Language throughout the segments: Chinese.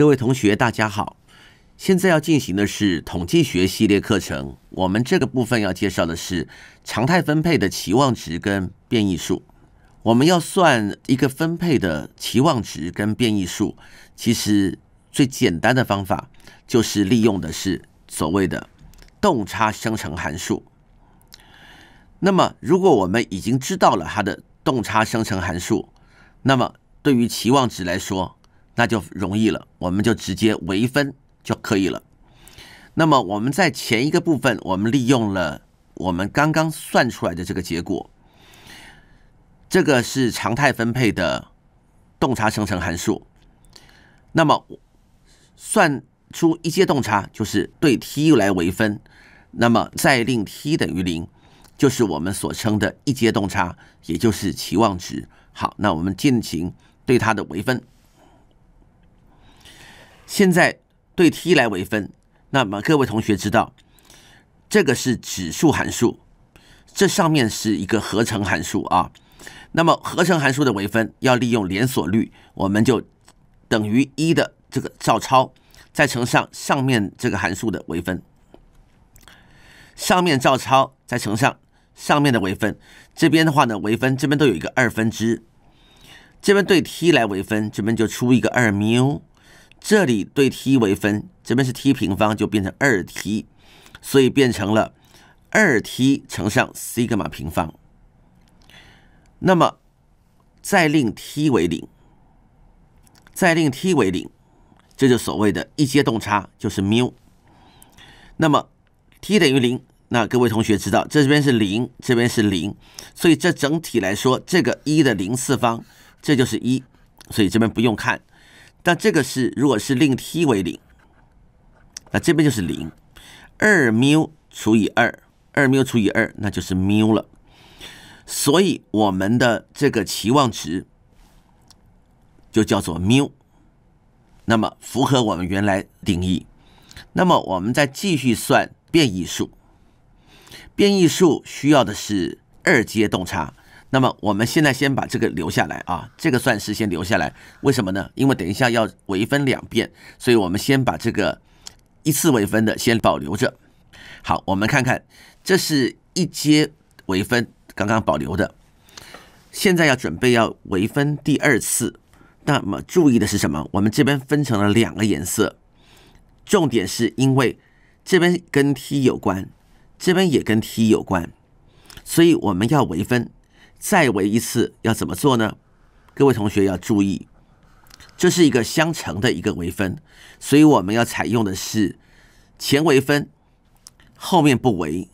各位同学，大家好。现在要进行的是统计学系列课程。我们这个部分要介绍的是常态分配的期望值跟变异数。我们要算一个分配的期望值跟变异数，其实最简单的方法就是利用的是所谓的动差生成函数。那么，如果我们已经知道了它的动差生成函数，那么对于期望值来说，那就容易了，我们就直接微分就可以了。那么我们在前一个部分，我们利用了我们刚刚算出来的这个结果，这个是常态分配的洞察生成函数。那么算出一阶洞察就是对 t 来微分，那么再令 t 等于零，就是我们所称的一阶洞察，也就是期望值。好，那我们进行对它的微分。现在对 t 来微分，那么各位同学知道，这个是指数函数，这上面是一个合成函数啊。那么合成函数的微分要利用连锁率，我们就等于一的这个照抄，再乘上上面这个函数的微分。上面照抄，再乘上上面的微分。这边的话呢，微分这边都有一个二分之，这边对 t 来微分，这边就出一个二缪。这里对 t 为分，这边是 t 平方，就变成二 t，所以变成了二 t 乘上西格玛平方。那么再令 t 为零，再令 t 为零，这就所谓的一阶动差就是 mu。那么 t 等于零，那各位同学知道，这边是零，这边是零，所以这整体来说，这个一的零次方，这就是一，所以这边不用看。但这个是，如果是令 t 为零，那这边就是零，二缪除以二，二缪除以二，那就是缪了。所以我们的这个期望值就叫做缪，那么符合我们原来定义。那么我们再继续算变异数，变异数需要的是二阶洞察。那么我们现在先把这个留下来啊，这个算是先留下来。为什么呢？因为等一下要微分两遍，所以我们先把这个一次微分的先保留着。好，我们看看，这是一阶微分，刚刚保留的。现在要准备要微分第二次，那么注意的是什么？我们这边分成了两个颜色，重点是因为这边跟 t 有关，这边也跟 t 有关，所以我们要微分。再围一次要怎么做呢？各位同学要注意，这是一个相乘的一个微分，所以我们要采用的是前微分，后面不围，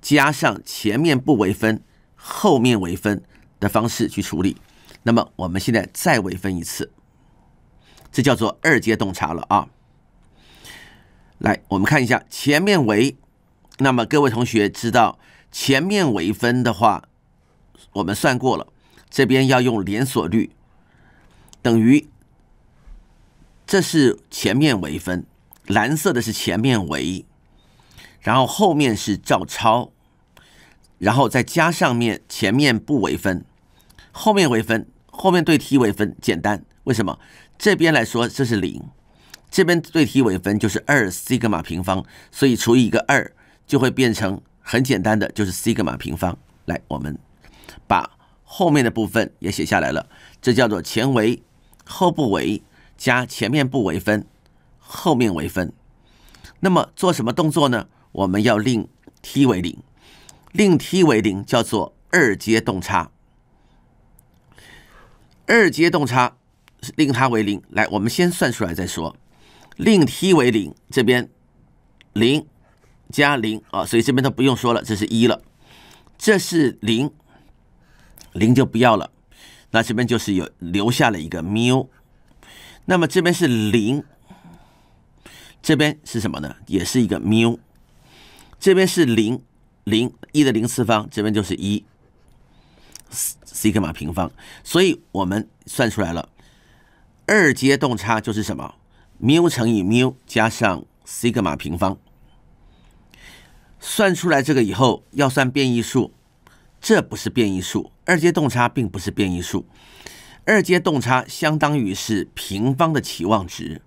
加上前面不微分，后面微分的方式去处理。那么我们现在再微分一次，这叫做二阶洞察了啊！来，我们看一下前面围，那么各位同学知道前面微分的话。我们算过了，这边要用连锁率，等于这是前面为分，蓝色的是前面为，然后后面是照抄，然后再加上面前面不为分，后面为分，后面对 t 为分，简单，为什么？这边来说这是零，这边对 t 为分就是二西格玛平方，所以除以一个二就会变成很简单的就是西格玛平方。来，我们。把后面的部分也写下来了，这叫做前为后不为，加前面不为分，后面为分。那么做什么动作呢？我们要令 t 为零，令 t 为零叫做二阶动差。二阶动差令它为零。来，我们先算出来再说。令 t 为零，这边零加零啊，所以这边都不用说了，这是一了，这是零。零就不要了，那这边就是有留下了一个缪，那么这边是零，这边是什么呢？也是一个缪，这边是零，零一的零次方，这边就是一，西格玛平方，所以我们算出来了，二阶动差就是什么？缪乘以缪加上西格玛平方，算出来这个以后，要算变异数。这不是变异数，二阶动差并不是变异数，二阶动差相当于是平方的期望值，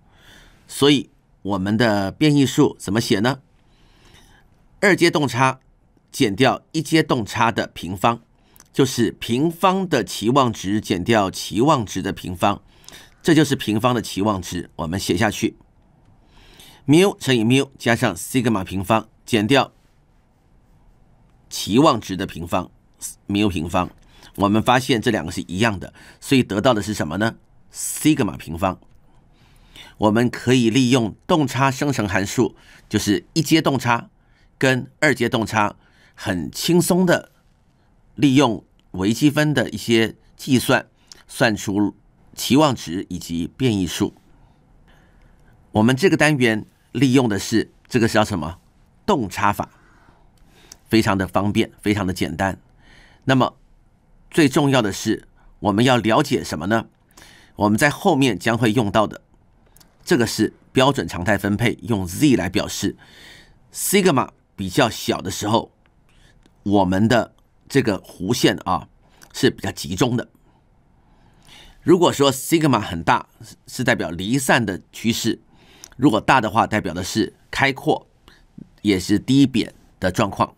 所以我们的变异数怎么写呢？二阶动差减掉一阶动差的平方，就是平方的期望值减掉期望值的平方，这就是平方的期望值。我们写下去，缪乘以缪加上西格玛平方减掉期望值的平方。缪平方，我们发现这两个是一样的，所以得到的是什么呢？西格玛平方。我们可以利用动差生成函数，就是一阶动差跟二阶动差，很轻松的利用微积分的一些计算，算出期望值以及变异数。我们这个单元利用的是这个叫什么？动差法，非常的方便，非常的简单。那么最重要的是，我们要了解什么呢？我们在后面将会用到的，这个是标准常态分配，用 Z 来表示。sigma 比较小的时候，我们的这个弧线啊是比较集中的。如果说 sigma 很大，是代表离散的趋势；如果大的话，代表的是开阔，也是低扁的状况。